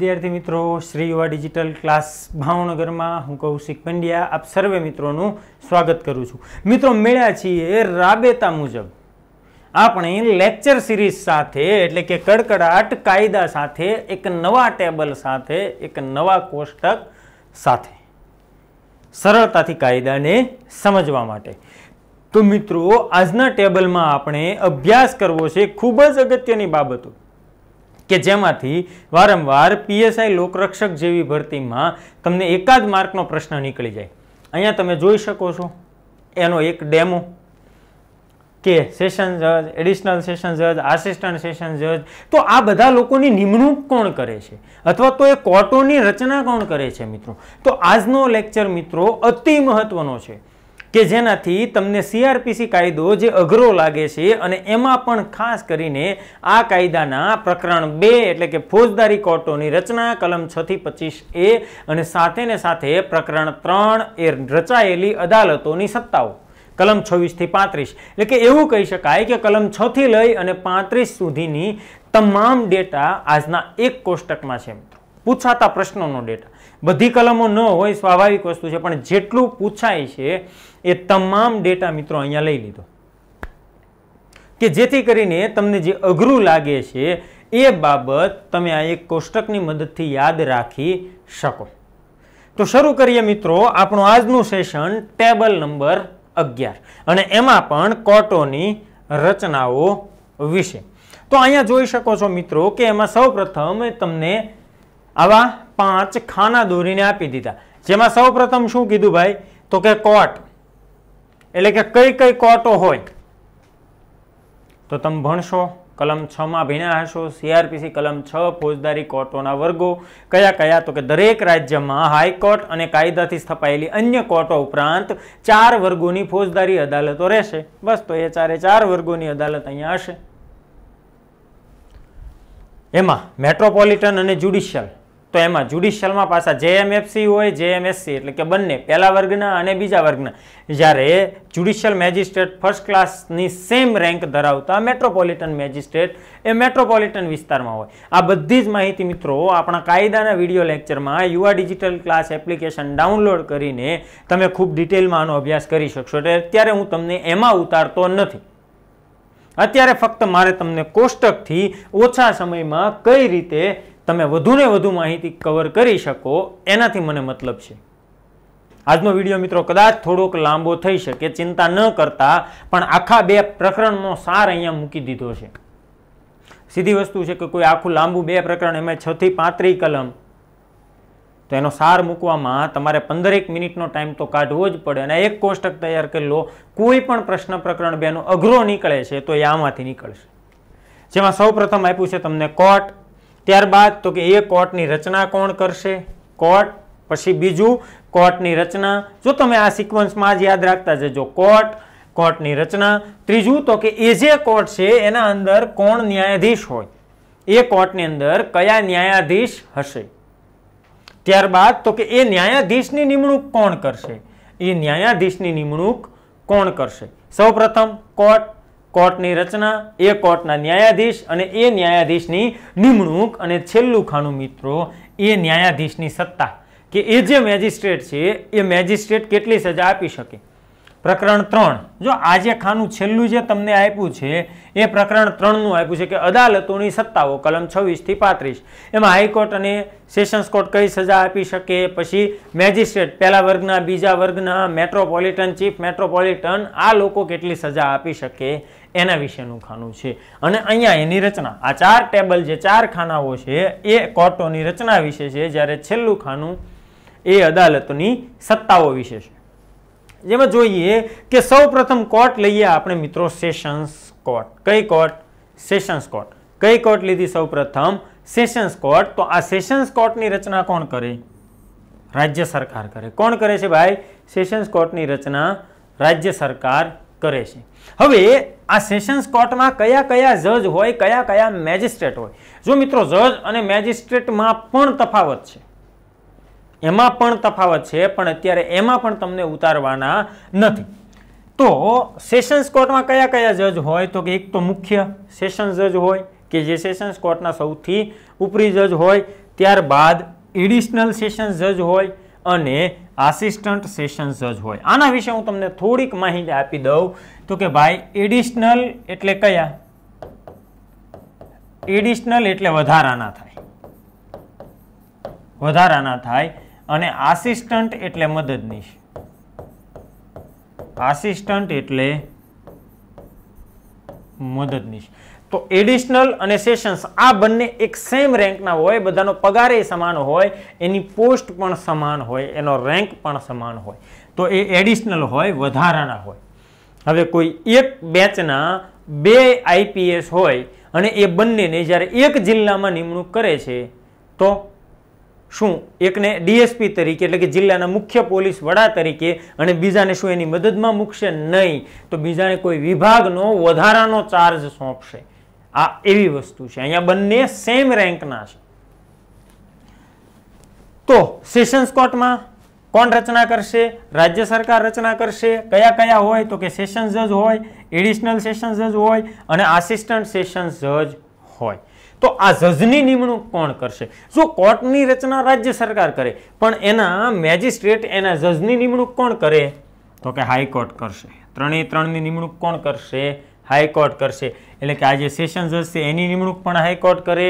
વિદ્યાર્થી મિત્રો શ્રી યુવા ડિજિટલ ક્લાસ ભાવનગરમાં હું કૌશિક પંડ્યા આપ સર્વે મિત્રોનું સ્વાગત કરું છું મિત્રો મળ્યા છીએ રાબેતા મુજબ આપણે લેક્ચર સિરીઝ સાથે એટલે કે કડકડાટ કાયદા સાથે એક નવા ટેબલ સાથે એક નવા કોષ્ટક સાથે સરળતાથી કાયદાને સમજવા માટે તો મિત્રો આજના ટેબલમાં આપણે અભ્યાસ કરવો છે ખૂબ જ અગત્યની બાબતો કે જેમાંથી વારંવાર પીએસઆઈ લોકરક્ષક જેવી ભરતીમાં તમને એકાદ માર્કનો પ્રશ્ન નીકળી જાય અહીંયા તમે જોઈ શકો છો એનો એક ડેમો કે સેશન જજ એડિશનલ સેશન જજ આસિસ્ટન્ટ સેશન જજ તો આ બધા લોકોની નિમણૂક કોણ કરે છે અથવા તો એ કોર્ટોની રચના કોણ કરે છે મિત્રો તો આજનો લેક્ચર મિત્રો અતિ મહત્વનો છે કે જેનાથી તમને સીઆરપીસી કાયદો જે અઘરો લાગે છે અને એમાં પણ ખાસ કરીને આ કાયદાના પ્રકરણ બે એટલે કે ફોજદારી કોર્ટોની રચના કલમ છ થી પચીસ એ અને સાથે ને સાથે પ્રકરણ ત્રણ એ રચાયેલી અદાલતોની સત્તાઓ કલમ છવ્વીસથી પાંત્રીસ એટલે કે એવું કહી શકાય કે કલમ છથી લઈ અને પાંત્રીસ સુધીની તમામ ડેટા આજના એક કોષ્ટકમાં છે મિત્રો પૂછાતા પ્રશ્નોનો ડેટા બધી કલમો ન હોય સ્વાભાવિક વસ્તુ છે પણ જેટલું પૂછાય છે એ તમામ ડેટા મિત્રો અહીંયા લઈ લીધો કે જેથી કરીને તમને જે અઘરું લાગે છે એ બાબત તમે આ એક કોષ્ટકની મદદથી યાદ રાખી શકો તો શરૂ કરીએ મિત્રો આપણું આજનું સેશન ટેબલ નંબર અગિયાર અને એમાં પણ કોટોની રચનાઓ વિશે તો અહીંયા જોઈ શકો છો મિત્રો કે એમાં સૌ તમને આવા પાંચ ખાના દોરીને આપી દીધા જેમાં સૌપ્રથમ શું કીધું ભાઈ તો કે કોટ એટલે કે કઈ કઈ કોટો હોય તો તમે ભણશો કલમ છ માં ભણ્યા હશો સીઆરપીસી કલમ છ ફોજદારી કોર્ટોના વર્ગો કયા કયા તો કે દરેક રાજ્યમાં હાઈકોર્ટ અને કાયદાથી સ્થપાયેલી અન્ય કોર્ટો ઉપરાંત ચાર વર્ગોની ફોજદારી અદાલતો રહેશે બસ તો એ ચારે ચાર વર્ગોની અદાલત અહીંયા હશે એમાં મેટ્રોપોલિટન અને જ્યુડિશિયલ તો એમાં જ્યુડિશિયલમાં પાછા જેએમએફસી હોય જેએમએસસી એટલે કે બંને પહેલા વર્ગના અને બીજા વર્ગના જ્યારે જ્યુડિશિયલ મેજિસ્ટ્રેટ ફર્સ્ટ ક્લાસની સેમ રેન્ક ધરાવતા મેટ્રોપોલિટન મેજિસ્ટ્રેટ એ મેટ્રોપોલિટન વિસ્તારમાં હોય આ બધી જ માહિતી મિત્રો આપણા કાયદાના વિડીયો લેક્ચરમાં યુવા ડિજિટલ ક્લાસ એપ્લિકેશન ડાઉનલોડ કરીને તમે ખૂબ ડિટેલમાં આનો અભ્યાસ કરી શકશો એટલે અત્યારે હું તમને એમાં ઉતારતો નથી અત્યારે ફક્ત મારે તમને કોષ્ટકથી ઓછા સમયમાં કઈ રીતે તમે વધુને વધુ માહિતી કવર કરી શકો એનાથી મને મતલબ છે આજનો વિડીયો મિત્રો કદાચ થોડોક લાંબો થઈ શકે ચિંતા ન કરતા પણ આખા બે પ્રકરણનો સાર અહીંયા મૂકી દીધો છે સીધી વસ્તુ છે કે કોઈ આખું લાંબુ બે પ્રકરણ એમાં છથી પાંત્રી કલમ તો એનો સાર મૂકવામાં તમારે પંદરેક મિનિટનો ટાઈમ તો કાઢવો જ પડે અને એક કોષ્ટક તૈયાર કરી લો કોઈ પણ પ્રશ્ન પ્રકરણ બેનો અઘરો નીકળે છે તો એ આમાંથી નીકળશે જેમાં સૌ પ્રથમ આપ્યું છે તમને કોટ ત્યારબાદ તો કે એ કોર્ટની રચના કોણ કરશે કોર્ટ પછી બીજું કોર્ટની રચના જો તમે આ સિક્વન્સમાં જ યાદ રાખતા જજો કોર્ટ કોર્ટની રચના ત્રીજું તો કે એ જે કોર્ટ છે એના અંદર કોણ ન્યાયાધીશ હોય એ કોર્ટની અંદર કયા ન્યાયાધીશ હશે ત્યારબાદ તો કે એ ન્યાયાધીશની નિમણૂક કોણ કરશે એ ન્યાયાધીશની નિમણૂક કોણ કરશે સૌપ્રથમ કોર્ટ કોર્ટની રચના એ કોર્ટના ન્યાયાધીશ અને એ ન્યાયાધીશની નિમણૂક અને છેલ્લું ખાનું મિત્રો એ ન્યાયાધીશની સત્તા કે એ જે મેજિસ્ટ્રેટ છે એ મેજિસ્ટ્રેટ કેટલી સજા આપી શકે પ્રકરણ ત્રણ જો આજે ખાનું છેલ્લું જે તમને આપ્યું છે એ પ્રકરણ ત્રણનું આપ્યું છે કે અદાલતોની સત્તાઓ કલમ છવ્વીસથી પાંત્રીસ એમાં હાઈકોર્ટ અને સેશન્સ કોર્ટ કઈ સજા આપી શકે પછી મેજિસ્ટ્રેટ પહેલા વર્ગના બીજા વર્ગના મેટ્રોપોલિટન ચીફ મેટ્રોપોલિટન આ લોકો કેટલી સજા આપી શકે એના વિશેનું ખાનું છે અને અહીંયા એની રચના આ ચાર ટેબલ જે ચાર ખાનાઓ છે એ કોર્ટોની રચના વિશે છે જ્યારે છેલ્લું ખાનું એ અદાલતની સત્તાઓ વિશે છે જેમાં જોઈએ કે સૌપ્રથમ કોર્ટ લઈએ આપણે મિત્રો સેશન્સ કોર્ટ કઈ કોર્ટ સેશન્સ કોર્ટ કઈ કોર્ટ લીધી સૌપ્રથમ સેશન્સ કોર્ટ તો આ સેશન્સ કોર્ટની રચના કોણ કરે રાજ્ય સરકાર કરે કોણ કરે છે ભાઈ સેશન્સ કોર્ટની રચના રાજ્ય સરકાર કરે છે હવે આ સેશન્સ કોર્ટમાં કયા કયા જજ હોય કયા કયા મેજિસ્ટ્રેટ હોય જો મિત્રો જજ અને મેજિસ્ટ્રેટમાં પણ તફાવત છે એમાં પણ તફાવત છે પણ અત્યારે એમાં પણ તમને ઉતારવાના નથી તો સેશન્સ કોર્ટમાં કયા કયા જજ હોય તો કે એક તો મુખ્ય સેશન જજ હોય કે જે સેશન્સ કોર્ટના સૌથી ઉપરી જજ હોય ત્યારબાદ એડિશનલ સેશન્સ જજ હોય અને આસિસ્ટન્ટ સેશન જજ હોય આના વિશે હું તમને થોડીક માહિતી આપી દઉં તો કે ભાઈ એડિશનલ એટલે કયા એડિશનલ એટલે વધારાના થાય વધારાના થાય અને આસિસ્ટન્ટ એટલે મદદનીશ આસિસ્ટન્ટ એટલે મદદનીશ તો એડિશનલ અને સેશન્સ આ બંને એક સેમ રેન્કના હોય બધાનો પગાર એ સમાન હોય એની પોસ્ટ પણ સમાન હોય એનો રેન્ક પણ સમાન હોય તો એ એડિશનલ હોય વધારાના હોય હવે કોઈ એક બેચના બે આઈપીએસ હોય અને એ બંનેને જ્યારે એક જિલ્લામાં નિમણૂક કરે છે તો શું એકને ડીએસપી તરીકે એટલે કે જિલ્લાના મુખ્ય પોલીસ વડા તરીકે અને બીજાને શું એની મદદમાં મૂકશે નહીં તો બીજાને કોઈ વિભાગનો વધારાનો ચાર્જ સોંપશે આ એવી વસ્તુ છે અહીંયા બંને સેમ રેન્કના છે તો સેશન્સ કોર્ટમાં કોણ રચના કરશે રાજ્ય સરકાર રચના કરશે કયા કયા હોય તો કે સેશન જજ હોય એડિશનલ સેશન જજ હોય અને આસિસ્ટન્ટ સેશન જજ હોય તો આ જજની નિમણૂક કોણ કરશે જો કોર્ટની રચના રાજ્ય સરકાર કરે પણ એના મેજિસ્ટ્રેટ એના જજની નિમણૂક કોણ કરે તો કે હાઈકોર્ટ કરશે ત્રણે ત્રણની નિમણૂક કોણ કરશે હાઈકોર્ટ કરશે એટલે કે આ જે સેશન્સ જજ એની નિમણૂક પણ હાઈકોર્ટ કરે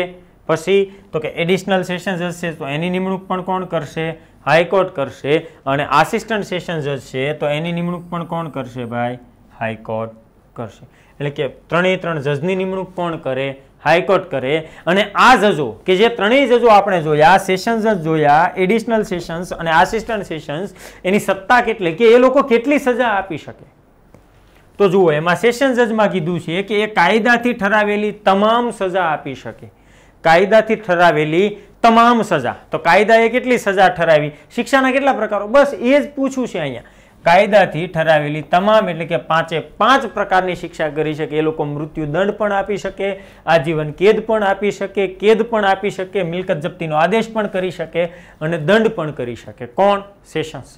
પછી તો કે એડિશનલ સેશન્સ હશે તો એની નિમણૂક પણ કોણ કરશે હાઈકોર્ટ કરશે અને આસિસ્ટન્ટ સેશન્સ હશે તો એની નિમણૂક પણ કોણ કરશે ભાઈ હાઈકોર્ટ કરશે એટલે કે ત્રણેય ત્રણ જજની નિમણૂક કોણ કરે હાઈકોર્ટ કરે અને આ જજો કે જે ત્રણેય જજો આપણે જોયા સેશન્સ જ જોયા એડિશનલ સેશન્સ અને આસિસ્ટન્ટ સેશન્સ એની સત્તા કેટલી કે એ લોકો કેટલી સજા આપી શકે તો જુઓ એમાં સેશન જજમાં કીધું છે કે એ કાયદાથી ઠરાવેલી તમામ સજા આપી શકે કાયદાથી ઠરાવેલી તમામ સજા તો કાયદાએ કેટલી સજા ઠરાવી શિક્ષાના કેટલા પ્રકારો બસ એ જ પૂછ્યું છે અહીંયા કાયદાથી ઠરાવેલી તમામ એટલે કે પાંચે પાંચ પ્રકારની શિક્ષા કરી શકે એ લોકો મૃત્યુદંડ પણ આપી શકે આજીવન કેદ પણ આપી શકે કેદ પણ આપી શકે મિલકત જપ્તીનો આદેશ પણ કરી શકે અને દંડ પણ કરી શકે કોણ સેશન્સ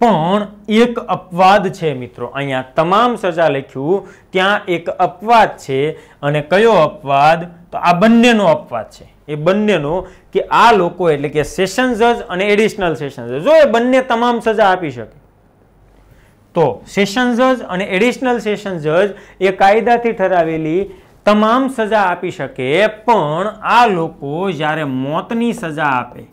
પણ એક અપવાદ છે મિત્રો અહીંયા તમામ સજા લખ્યું ત્યાં એક અપવાદ છે અને કયો અપવાદ તો આ બંનેનો અપવાદ છે એ બંનેનો કે આ લોકો એટલે કે સેશન જજ અને એડિશનલ સેશન જજ જો એ બંને તમામ સજા આપી શકે તો સેશન જજ અને એડિશનલ સેશન જજ એ કાયદાથી ઠરાવેલી તમામ સજા આપી શકે પણ આ લોકો જ્યારે મોતની સજા આપે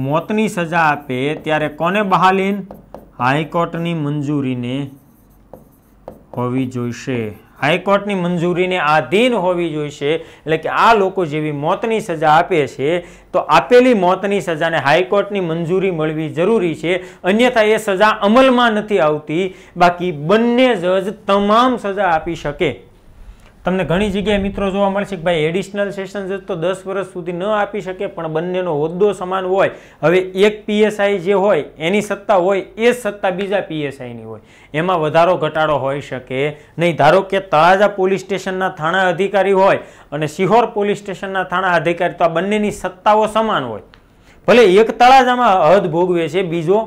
મોતની સજા આપે ત્યારે કોને બહાલીન હાઈકોર્ટની મંજૂરીને હોવી જોઈશે હાઈકોર્ટની મંજૂરીને આધીન હોવી જોઈશે એટલે કે આ લોકો જેવી મોતની સજા આપે છે તો આપેલી મોતની સજાને હાઈકોર્ટની મંજૂરી મળવી જરૂરી છે અન્યથા એ સજા અમલમાં નથી આવતી બાકી બંને જજ તમામ સજા આપી શકે તમને ઘણી જગ્યાએ મિત્રો જોવા મળશે કે ભાઈ એડિશનલ સેશન જજ તો દસ વર્ષ સુધી ન આપી શકે પણ બંનેનો હોદ્દો સમાન હોય હવે એક પીએસઆઈ જે હોય એની સત્તા હોય એ સત્તા બીજા પીએસઆઈની હોય એમાં વધારો ઘટાડો હોઈ શકે નહીં ધારો કે તળાજા પોલીસ સ્ટેશનના થાણા અધિકારી હોય અને સિહોર પોલીસ સ્ટેશનના થાણા અધિકારી તો આ બંનેની સત્તાઓ સમાન હોય ભલે એક તળાજામાં હદ ભોગવે છે બીજો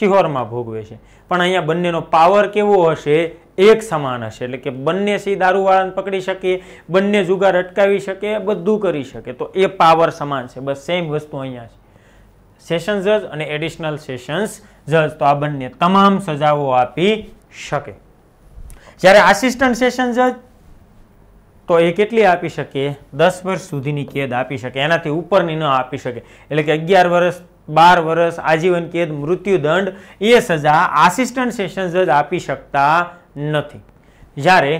શિહોરમાં ભોગવે છે પણ અહીંયા બંનેનો પાવર કેવો હશે એક સમાન હશે એટલે કે બંને સિંહ દારૂવાળાને પકડી શકીએ બંને જુગાર અટકાવી શકે બધું કરી શકે તો એ પાવર સમાન છે બસ સેમ વસ્તુ અહીંયા છે સેશન જજ અને એડિશનલ સેશન્સ જજ તો આ બંને તમામ સજાઓ આપી શકે જ્યારે આસિસ્ટન્ટ સેશન જજ તો એ કેટલી આપી શકે દસ વર્ષ સુધીની કેદ આપી શકે એનાથી ઉપરની ન આપી શકે એટલે કે અગિયાર વર્ષ બાર વર્ષ આજીવન કેદ મૃત્યુદંડ એ સજા આસિસ્ટન્ટ સેશન જજ આપી શકતા નથી જ્યારે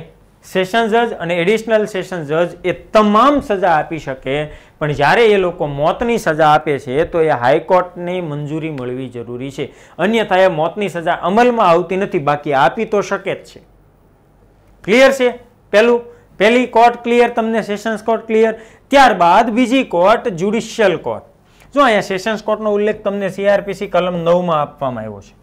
સેશન જજ અને એડિશનલ સેશન જજ એ તમામ સજા આપી શકે પણ જ્યારે એ લોકો મોતની સજા આપે છે તો એ હાઈકોર્ટની મંજૂરી મળવી જરૂરી છે અન્યથા એ મોતની સજા અમલમાં આવતી નથી બાકી આપી તો શકે જ છે ક્લિયર છે પહેલું પહેલી કોર્ટ ક્લિયર તમને સેશન્સ કોર્ટ ક્લિયર ત્યારબાદ બીજી કોર્ટ જ્યુડિશિયલ કોર્ટ જો અહીંયા સેશન્સ કોર્ટનો ઉલ્લેખ તમને સીઆરપીસી કલમ નવમાં આપવામાં આવ્યો છે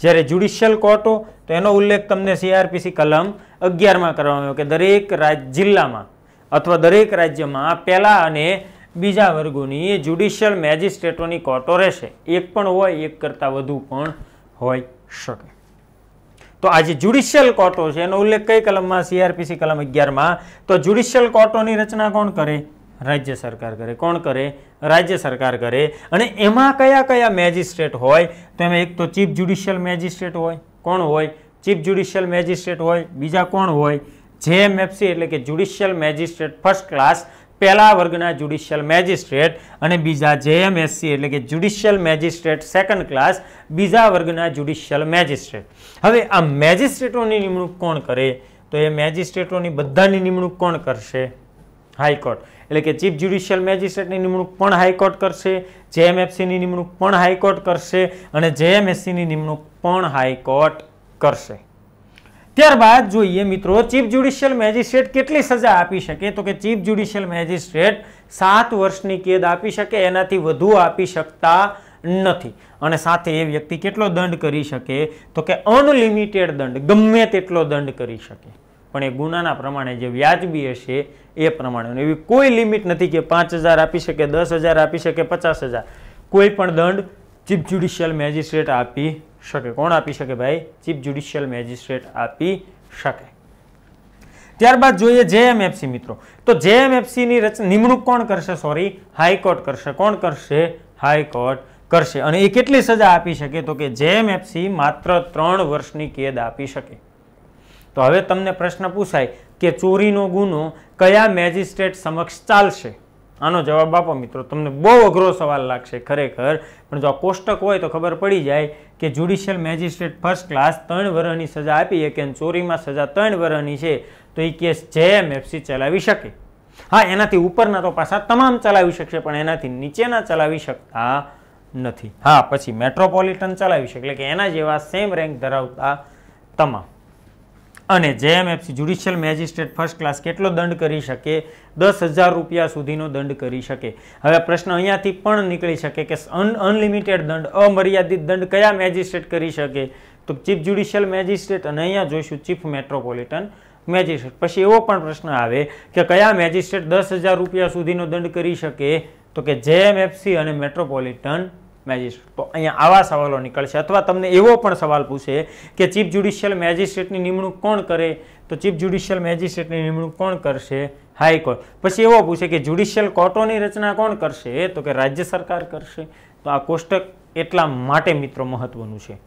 જ્યારે જ્યુડિશિયલ કોર્ટો તો એનો ઉલ્લેખ તમને સીઆરપીસી કલમ અગિયારમાં કરવામાં આવ્યો કે દરેક રાજ જિલ્લામાં અથવા દરેક રાજ્યમાં પહેલાં અને બીજા વર્ગોની જ્યુડિશિયલ મેજિસ્ટ્રેટોની કોર્ટો રહેશે એક પણ હોય એક કરતાં વધુ પણ હોઈ શકે તો આ જે જ્યુડિશિયલ કોર્ટો છે એનો ઉલ્લેખ કઈ કલમમાં સીઆરપીસી કલમ અગિયારમાં તો જ્યુડિશિયલ કોર્ટોની રચના કોણ કરે રાજ્ય સરકાર કરે કોણ કરે રાજ્ય સરકાર કરે અને એમાં કયા કયા મેજિસ્ટ્રેટ હોય તો એમાં એક તો ચીફ જ્યુડિશિયલ મેજિસ્ટ્રેટ હોય કોણ હોય ચીફ જ્યુડિશિયલ મેજિસ્ટ્રેટ હોય બીજા કોણ હોય જેએમએફસી એટલે કે જ્યુડિશિયલ મેજિસ્ટ્રેટ ફર્સ્ટ ક્લાસ પહેલા વર્ગના જ્યુડિશિયલ મેજિસ્ટ્રેટ અને બીજા જેએમએસસી એટલે કે જ્યુડિશિયલ મેજિસ્ટ્રેટ સેકન્ડ ક્લાસ બીજા વર્ગના જ્યુડિશિયલ મેજિસ્ટ્રેટ હવે આ મેજિસ્ટ્રેટોની નિમણૂક કોણ કરે તો એ મેજિસ્ટ્રેટોની બધાની નિમણૂક કોણ કરશે હાઈકોર્ટ એટલે કે ચીફ જ્યુડિશિયલ મેજિસ્ટ્રેટની નિમણૂક પણ હાઈકોર્ટ કરશે જેએમએફસીની નિમણૂક પણ હાઈકોર્ટ કરશે અને જેએમએસસીની નિમણૂક પણ હાઈકોર્ટ કરશે ત્યારબાદ જોઈએ મિત્રો ચીફ જ્યુડિશિયલ મેજિસ્ટ્રેટ કેટલી સજા આપી શકે તો કે ચીફ જ્યુડિશિયલ મેજિસ્ટ્રેટ સાત વર્ષની કેદ આપી શકે એનાથી વધુ આપી શકતા નથી અને સાથે એ વ્યક્તિ કેટલો દંડ કરી શકે તો કે અનલિમિટેડ દંડ ગમે તેટલો દંડ કરી શકે પણ એ ગુનાના પ્રમાણે જે વ્યાજબી હશે એ પ્રમાણે એવી કોઈ લિમિટ નથી કે પાંચ આપી શકે દસ આપી શકે પચાસ કોઈ પણ દંડ ચીફ જ્યુડિશિયલ મેજિસ્ટ્રેટ આપી શકે કોણ આપી શકે ભાઈ ચીફ જ્યુડિશિયલ મેજિસ્ટ્રેટ આપી શકે ત્યારબાદ જોઈએ જેએમએફસી મિત્રો તો જેએમએફસીની રચના નિમણૂક કોણ કરશે સોરી હાઈકોર્ટ કરશે કોણ કરશે હાઈકોર્ટ કરશે અને એ કેટલી સજા આપી શકે તો કે જેએમએફસી માત્ર ત્રણ વર્ષની કેદ આપી શકે તો હવે તમને પ્રશ્ન પૂછાય કે ચોરીનો ગુનો કયા મેજિસ્ટ્રેટ સમક્ષ ચાલશે આનો જવાબ આપો મિત્રો તમને બહુ અઘરો સવાલ લાગશે ખરેખર પણ જો આ કોષ્ટક હોય તો ખબર પડી જાય કે જ્યુડિશિયલ મેજિસ્ટ્રેટ ફર્સ્ટ ક્લાસ ત્રણ વર્ષની સજા આપી કે ચોરીમાં સજા ત્રણ વર્ષની છે તો એ કેસ જેએમએફસી ચલાવી શકે હા એનાથી ઉપરના તો પાછા તમામ ચલાવી શકશે પણ એનાથી નીચેના ચલાવી શકતા નથી હા પછી મેટ્રોપોલિટન ચલાવી શકે એટલે કે એના જેવા સેમ રેન્ક ધરાવતા તમામ અને JMFC judicial magistrate first class કેટલો દંડ કરી શકે દસ હજાર રૂપિયા સુધીનો દંડ કરી શકે હવે પ્રશ્ન અહીંયાથી પણ નીકળી શકે કે અન અનલિમિટેડ દંડ અમર્યાદિત દંડ કયા મેજિસ્ટ્રેટ કરી શકે તો ચીફ જ્યુડિશિયલ મેજિસ્ટ્રેટ અને અહીંયા જોઈશું ચીફ મેટ્રોપોલિટન મેજિસ્ટ્રેટ પછી એવો પણ પ્રશ્ન આવે કે કયા મેજિસ્ટ્રેટ દસ હજાર રૂપિયા સુધીનો દંડ કરી શકે તો કે જેએમએફસી અને મેટ્રોપોલિટન મેજિસ્ટ્રેટ તો અહીંયા આવા સવાલો નીકળશે અથવા તમને એવો પણ સવાલ પૂછે કે ચીફ જ્યુડિશિયલ મેજિસ્ટ્રેટની નિમણૂક કોણ કરે તો ચીફ જ્યુડિશિયલ મેજિસ્ટ્રેટની નિમણૂક કોણ કરશે હાઈકોર્ટ પછી એવો પૂછે કે જ્યુડિશિયલ કોર્ટોની રચના કોણ કરશે તો કે રાજ્ય સરકાર કરશે તો આ કોષ્ટક એટલા માટે મિત્રો મહત્વનું છે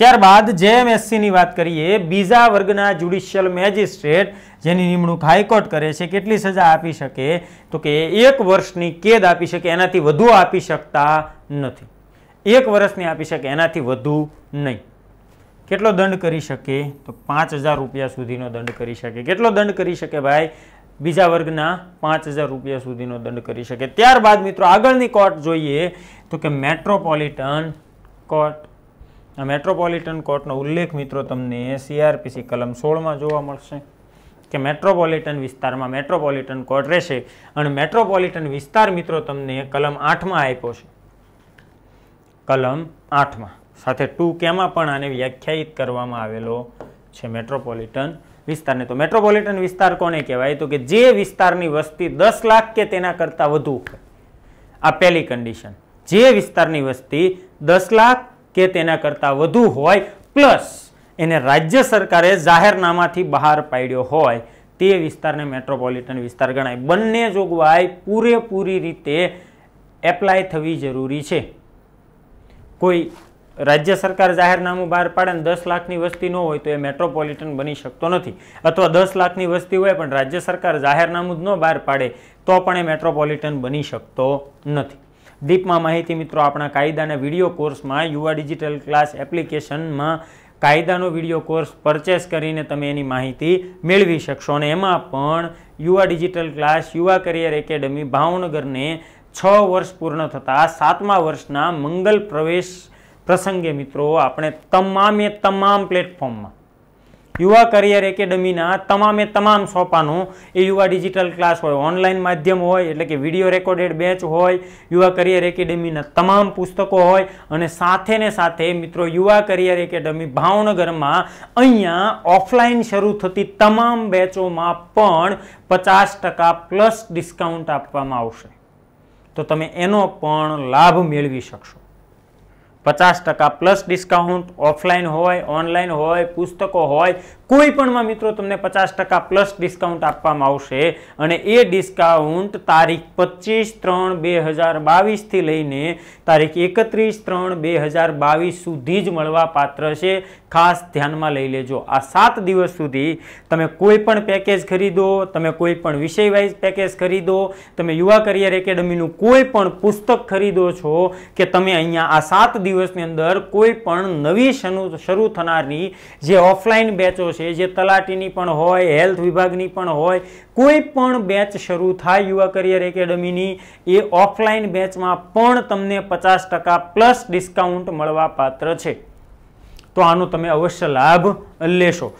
ત્યારબાદ જેએમએસસીની વાત કરીએ બીજા વર્ગના જ્યુડિશિયલ મેજિસ્ટ્રેટ જેની નિમણૂક હાઈકોર્ટ કરે છે કેટલી સજા આપી શકે તો કે એક વર્ષની કેદ આપી શકે એનાથી વધુ આપી શકતા નથી એક વર્ષની આપી શકે એનાથી વધુ નહીં કેટલો દંડ કરી શકે તો પાંચ રૂપિયા સુધીનો દંડ કરી શકે કેટલો દંડ કરી શકે ભાઈ બીજા વર્ગના પાંચ રૂપિયા સુધીનો દંડ કરી શકે ત્યારબાદ મિત્રો આગળની કોર્ટ જોઈએ તો કે મેટ્રોપોલિટન કોર્ટ આ મેટ્રોપોલિટન કોર્ટનો ઉલ્લેખ મિત્રો તમને સીઆરપીસી કલમ સોળમાં જોવા મળશે કે મેટ્રોપોલિટન વિસ્તારમાં મેટ્રોપોલિટન કોર્ટ રહેશે અને મેટ્રોપોલિટન વિસ્તાર મિત્રો તમને કલમ આઠમાં આપ્યો છે કલમ આઠમાં સાથે ટુ કેમાં પણ આને વ્યાખ્યાયિત કરવામાં આવેલો છે મેટ્રોપોલિટન વિસ્તારને તો મેટ્રોપોલિટન વિસ્તાર કોને કહેવાય તો કે જે વિસ્તારની વસ્તી દસ લાખ કે તેના કરતાં વધુ હોય આ પહેલી કન્ડિશન જે વિસ્તારની વસ્તી દસ લાખ કે તેના કરતાં વધુ હોય પ્લસ એને રાજ્ય સરકારે જાહેરનામાથી બહાર પાડ્યો હોય તે વિસ્તારને મેટ્રોપોલિટન વિસ્તાર ગણાય બંને જોગવાઈ પૂરેપૂરી રીતે એપ્લાય થવી જરૂરી છે કોઈ રાજ્ય સરકાર જાહેરનામું બહાર પાડે ને દસ લાખની વસ્તી ન હોય તો એ મેટ્રોપોલિટન બની શકતો નથી અથવા દસ લાખની વસ્તી હોય પણ રાજ્ય સરકાર જાહેરનામું જ ન બહાર પાડે તો પણ એ મેટ્રોપોલિટન બની શકતો નથી દીપમાં માહિતી મિત્રો આપણા કાયદાના વિડીયો કોર્સમાં યુવા ડિજિટલ ક્લાસ એપ્લિકેશનમાં કાયદાનો વિડીયો કોર્સ પરચેસ કરીને તમે એની માહિતી મેળવી શકશો અને એમાં પણ Yuva digital class Yuva career academy ભાવનગરને છ વર્ષ પૂર્ણ થતાં સાતમા વર્ષના મંગલ પ્રવેશ પ્રસંગે મિત્રો આપણે તમામે તમામ પ્લેટફોર્મમાં યુવા કરિયર એકેડમીના તમામે તમામ સોપાનું એ યુવા ડિજિટલ ક્લાસ હોય ઓનલાઈન માધ્યમ હોય એટલે કે વિડીયો રેકોર્ડેડ બેચ હોય યુવા કરિયર એકેડમીના તમામ પુસ્તકો હોય અને સાથે ને સાથે મિત્રો યુવા કરિયર એકેડમી ભાવનગરમાં અહીંયા ઓફલાઈન શરૂ થતી તમામ બેચોમાં પણ પચાસ ટકા પ્લસ ડિસ્કાઉન્ટ આપવામાં આવશે તો તમે એનો પણ લાભ મેળવી શકશો પચાસ ટકા પ્લસ ડિસ્કાઉન્ટ ઓફલાઈન હોય ઓનલાઈન હોય પુસ્તકો હોય કોઈ પણમાં મિત્રો તમને પચાસ ટકા પ્લસ ડિસ્કાઉન્ટ આપવામાં આવશે અને એ ડિસ્કાઉન્ટ તારીખ પચીસ ત્રણ બે હજાર બાવીસથી લઈને તારીખ એકત્રીસ ત્રણ બે હજાર બાવીસ સુધી જ મળવા પાત્ર છે ખાસ ધ્યાનમાં લઈ લેજો આ સાત દિવસ સુધી તમે કોઈ પણ પેકેજ ખરીદો તમે કોઈ પણ વિષયવાઇઝ પેકેજ ખરીદો તમે યુવા કરિયર એકેડમીનું કોઈ પણ પુસ્તક ખરીદો છો કે તમે અહીંયા આ સાત દિવસની અંદર કોઈ પણ નવી શરૂ થનારની જે ઓફલાઈન બેચો છે છે જે તલાટીની પણ હોય હેલ્થ વિભાગની પણ હોય કોઈ પણ બેચ શરૂ થાય યુવા કરિયર એકેડમીની એ ઓફલાઈન બેચમાં પણ તમને પચાસ પ્લસ ડિસ્કાઉન્ટ મળવા પાત્ર છે તો આનો તમે અવશ્ય લાભ લેશો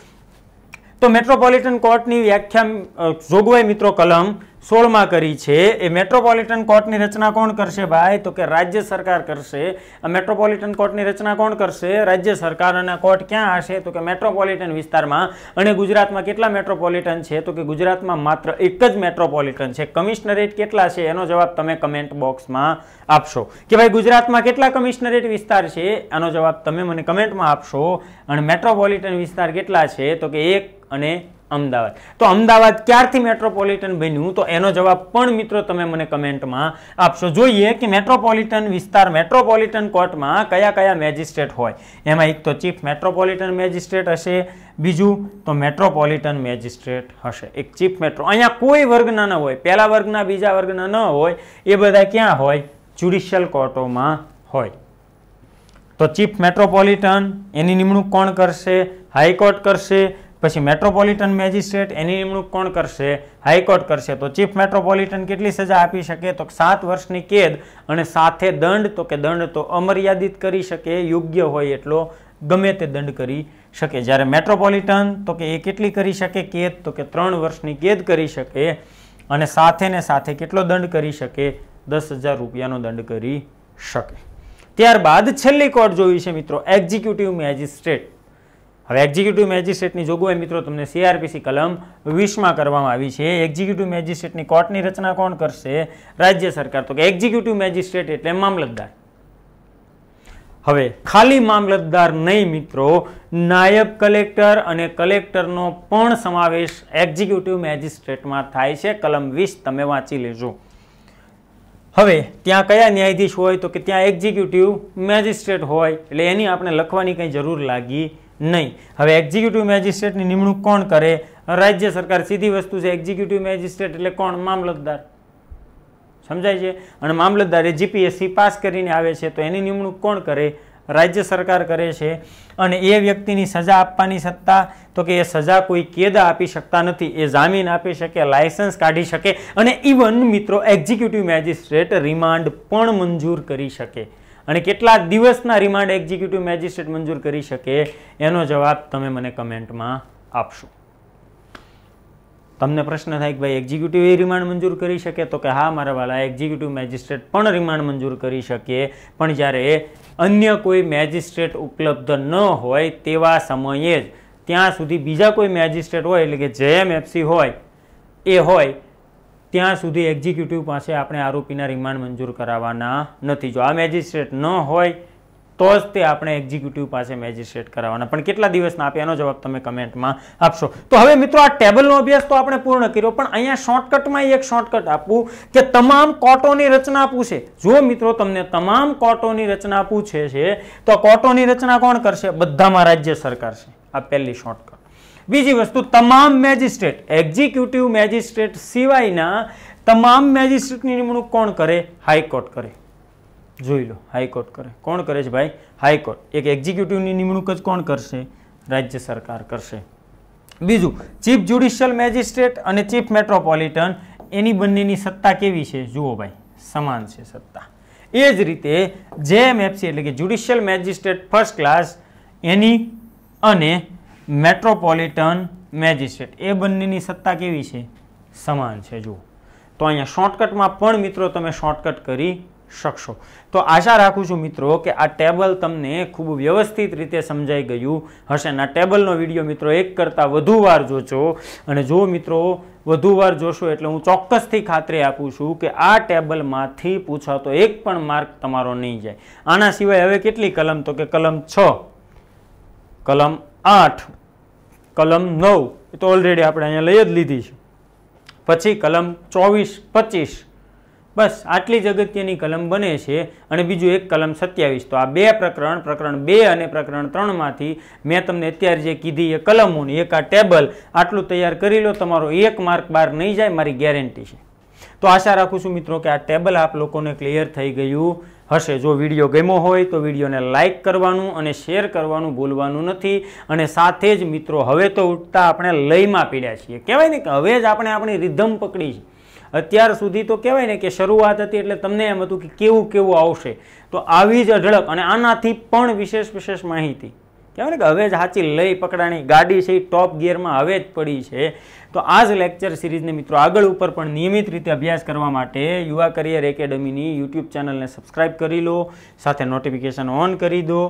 તો મેટ્રોપોલિટન કોર્ટની વ્યાખ્યા જોગવાઈ મિત્રો કલમ સોળમાં કરી છે એ મેટ્રોપોલિટન કોર્ટની રચના કોણ કરશે ભાઈ તો કે રાજ્ય સરકાર કરશે આ મેટ્રોપોલિટન કોર્ટની રચના કોણ કરશે રાજ્ય સરકાર અને કોર્ટ ક્યાં હશે તો કે મેટ્રોપોલિટન વિસ્તારમાં અને ગુજરાતમાં કેટલા મેટ્રોપોલિટન છે તો કે ગુજરાતમાં માત્ર એક જ મેટ્રોપોલિટન છે કમિશનરેટ કેટલા છે એનો જવાબ તમે કમેન્ટ બોક્સમાં આપશો કે ભાઈ ગુજરાતમાં કેટલા કમિશનરેટ વિસ્તાર છે આનો જવાબ તમે મને કમેન્ટમાં આપશો અને મેટ્રોપોલિટન વિસ્તાર કેટલા છે તો કે એક અને અમદાવાદ તો અમદાવાદ ક્યારથી મેટ્રોપોલિટન બન્યું તો એનો જવાબ પણ મિત્રો તમે મને કમેન્ટમાં આપશો જોઈએ કે મેટ્રોપોલિટન વિસ્તાર મેટ્રોપોલિટન કોર્ટમાં કયા કયા મેજિસ્ટ્રેટ હોય એમાં એક તો ચીફ મેટ્રોપોલિટન મેજિસ્ટ્રેટ હશે બીજું તો મેટ્રોપોલિટન મેજિસ્ટ્રેટ હશે એક ચીફ મેટ્રો અહીંયા કોઈ વર્ગના ન હોય પહેલા વર્ગના બીજા વર્ગના ન હોય એ બધા ક્યાં હોય જ્યુડિશિયલ કોર્ટોમાં હોય તો ચીફ મેટ્રોપોલિટન એની નિમણૂક કોણ કરશે હાઈકોર્ટ કરશે પછી મેટ્રોપોલિટન મેજિસ્ટ્રેટ એની નિમણૂક કોણ કરશે હાઈકોર્ટ કરશે તો ચીફ મેટ્રોપોલિટન કેટલી સજા આપી શકે તો સાત વર્ષની કેદ અને સાથે દંડ તો કે દંડ તો અમર્યાદિત કરી શકે યોગ્ય હોય એટલો ગમે તે દંડ કરી શકે જ્યારે મેટ્રોપોલિટન તો કે એ કેટલી કરી શકે કેદ તો કે ત્રણ વર્ષની કેદ કરી શકે અને સાથે ને સાથે કેટલો દંડ કરી શકે દસ રૂપિયાનો દંડ કરી શકે ત્યારબાદ છેલ્લી કોર્ટ જોવી છે મિત્રો એક્ઝિક્યુટિવ મેજિસ્ટ્રેટ હવે એક્ઝિક્યુટિવ મેજિસ્ટ્રેટની જોગવાઈ મિત્રો તમને સીઆરપીસી કલમ વીસમાં કરવામાં આવી છે એક્ઝિક્યુટિવ મેજિસ્ટ્રેટની કોર્ટની રચના કોણ કરશે રાજ્ય સરકાર તો કે એક્ઝિક્યુટિવ મેજિસ્ટ્રેટ એટલે મામલતદાર હવે ખાલી મામલતદાર નહીં મિત્રો નાયબ કલેક્ટર અને કલેક્ટરનો પણ સમાવેશ એક્ઝિક્યુટિવ મેજિસ્ટ્રેટમાં થાય છે કલમ વીસ તમે વાંચી લેજો હવે ત્યાં કયા ન્યાયાધીશ હોય તો કે ત્યાં એક્ઝિક્યુટિવ મેજિસ્ટ્રેટ હોય એટલે એની આપણે લખવાની કંઈ જરૂર લાગી નહીં હવે એક્ઝિક્યુટિવ મેજિસ્ટ્રેટની નિમણૂક કોણ કરે રાજ્ય સરકાર સીધી વસ્તુ છે એક્ઝિક્યુટિવ મેજિસ્ટ્રેટ એટલે કોણ મામલતદાર સમજાય છે અને મામલતદાર એ જીપીએસસી પાસ કરીને આવે છે તો એની નિમણૂક કોણ કરે રાજ્ય સરકાર કરે છે અને એ વ્યક્તિની સજા આપવાની સત્તા તો કે એ સજા કોઈ કેદા આપી શકતા નથી એ જામીન આપી શકે લાયસન્સ કાઢી શકે અને ઇવન મિત્રો એક્ઝિક્યુટિવ મેજિસ્ટ્રેટ રિમાન્ડ પણ મંજૂર કરી શકે અને કેટલા દિવસના રિમાન્ડ એક્ઝિક્યુટિવ મેજિસ્ટ્રેટ મંજૂર કરી શકે એનો જવાબ તમે મને કમેન્ટમાં આપશો તમને પ્રશ્ન થાય કે ભાઈ એક્ઝિક્યુટિવ એ રિમાન્ડ મંજૂર કરી શકે તો કે હા મારા વાલા એક્ઝિક્યુટિવ મેજિસ્ટ્રેટ પણ રિમાન્ડ મંજૂર કરી શકે પણ જ્યારે અન્ય કોઈ મેજિસ્ટ્રેટ ઉપલબ્ધ ન હોય તેવા સમયે જ ત્યાં સુધી બીજા કોઈ મેજિસ્ટ્રેટ હોય એટલે કે જેએમએફસી હોય એ હોય ત્યાં સુધી એક્ઝિક્યુટિવ પાસે આપણે આરોપીના રિમાન્ડ મંજૂર કરાવવાના નથી જો આ મેજિસ્ટ્રેટ ન હોય તો જ તે આપણે એક્ઝિક્યુટિવ પાસે મેજિસ્ટ્રેટ કરાવવાના પણ કેટલા દિવસના આપે એનો જવાબ તમે કમેન્ટમાં આપશો તો હવે મિત્રો આ ટેબલનો અભ્યાસ તો આપણે પૂર્ણ કર્યો પણ અહીંયા શોર્ટકટમાં એક શોર્ટકટ આપવું કે તમામ કોટોની રચના પૂછે જો મિત્રો તમને તમામ કોટોની રચના પૂછે છે તો કોટોની રચના કોણ કરશે બધામાં રાજ્ય સરકાર છે આ પહેલી શોર્ટકટ બીજી વસ્તુ તમામ મેજિસ્ટ્રેટ એક્ઝિક્યુટિવ મેજિસ્ટ્રેટ સિવાયના તમામ મેજિસ્ટ્રેટની નિમણૂક કોણ કરે હાઈકોર્ટ કરે જોઈ લો હાઈકોર્ટ કરે કોણ કરે છે ભાઈ હાઈકોર્ટ એક એક્ઝિક્યુટિવની નિમણૂક જ કોણ કરશે રાજ્ય સરકાર કરશે બીજું ચીફ જ્યુડિશિયલ મેજિસ્ટ્રેટ અને ચીફ મેટ્રોપોલિટન એની બંનેની સત્તા કેવી છે જુઓ ભાઈ સમાન છે સત્તા એ જ રીતે જેએમએફસી એટલે કે જ્યુડિશિયલ મેજિસ્ટ્રેટ ફર્સ્ટ ક્લાસ એની અને મેટ્રોપોલિટન મેજિસ્ટ્રેટ એ બંનેની સત્તા કેવી છે સમાન છે જુઓ તો અહીંયા શોર્ટકટમાં પણ મિત્રો તમે શોર્ટકટ કરી શકશો તો આશા રાખું છું મિત્રો કે આ ટેબલ તમને ખૂબ વ્યવસ્થિત રીતે સમજાઈ ગયું હશે અને આ ટેબલનો વિડીયો મિત્રો એક કરતાં વધુ વાર જોજો અને જો મિત્રો વધુ વાર જોશો એટલે હું ચોક્કસથી ખાતરી આપું છું કે આ ટેબલમાંથી પૂછાતો એક પણ માર્ક તમારો નહીં જાય આના સિવાય હવે કેટલી કલમ તો કે કલમ છ કલમ આઠ કલમ નવ એ તો ઓલરેડી આપણે અહીંયા લઈ જ લીધી છે પછી કલમ ચોવીસ પચીસ બસ આટલી જ અગત્યની કલમ બને છે અને બીજું એક કલમ સત્યાવીસ તો આ બે પ્રકરણ પ્રકરણ બે અને પ્રકરણ ત્રણમાંથી મેં તમને અત્યારે જે કીધી એ કલમોની એક આ ટેબલ આટલું તૈયાર કરી લો તમારો એક માર્ક બહાર નહીં જાય મારી ગેરંટી છે તો આશા રાખું છું મિત્રો કે આ ટેબલ આપ લોકોને ક્લિયર થઈ ગયું હશે જો વિડીયો ગમ્યો હોય તો વિડીયોને લાઇક કરવાનું અને શેર કરવાનું ભૂલવાનું નથી અને સાથે જ મિત્રો હવે તો ઉઠતા આપણે લયમાં પીડ્યા છીએ કહેવાય ને કે હવે જ આપણે આપણી રિધમ પકડી છે અત્યાર સુધી તો કહેવાય ને કે શરૂઆત હતી એટલે તમને એમ હતું કે કેવું કેવું આવશે તો આવી જ અઢળક અને આનાથી પણ વિશેષ વિશેષ માહિતી કહેવાય ને કે હવે જ સાચી લઈ પકડાણી ગાડી છે એ ટોપ ગિયરમાં હવે જ પડી છે તો આ જ લેક્ચર સિરીઝને મિત્રો આગળ ઉપર પણ નિયમિત રીતે અભ્યાસ કરવા માટે યુવા કરિયર એકેડમીની યુટ્યુબ ચેનલને સબસ્ક્રાઇબ કરી લો સાથે નોટિફિકેશન ઓન કરી દો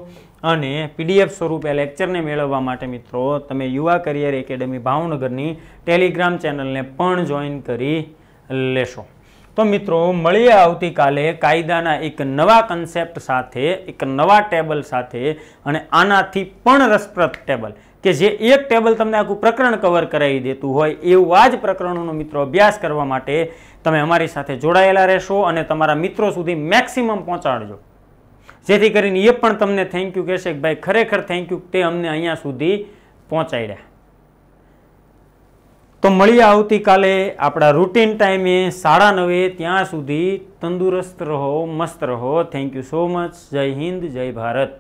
અને પીડીએફ સ્વરૂપે લેક્ચરને મેળવવા માટે મિત્રો તમે યુવા કરિયર એકેડમી ભાવનગરની ટેલિગ્રામ ચેનલને પણ જોઈન કરી લેશો તો મિત્રો મળીએ આવતીકાલે કાયદાના એક નવા કન્સેપ્ટ સાથે એક નવા ટેબલ સાથે અને આનાથી પણ રસપ્રદ ટેબલ કે જે એક ટેબલ તમને આખું પ્રકરણ કવર કરાવી દેતું હોય એવું આ જ પ્રકરણોનો મિત્રો અભ્યાસ કરવા માટે તમે અમારી સાથે જોડાયેલા રહેશો અને તમારા મિત્રો સુધી મેક્સિમમ પહોંચાડજો જેથી કરીને એ પણ તમને થેન્ક યુ કહેશે કે ભાઈ ખરેખર થેન્ક યુ તે અમને અહીંયા સુધી પહોંચાડ્યા તો મળીએ આવતીકાલે આપણા રૂટીન ટાઈમે સાડા નવે ત્યાં સુધી તંદુરસ્ત રહો મસ્ત રહો થેન્ક યુ સો મચ જય હિન્દ જય ભારત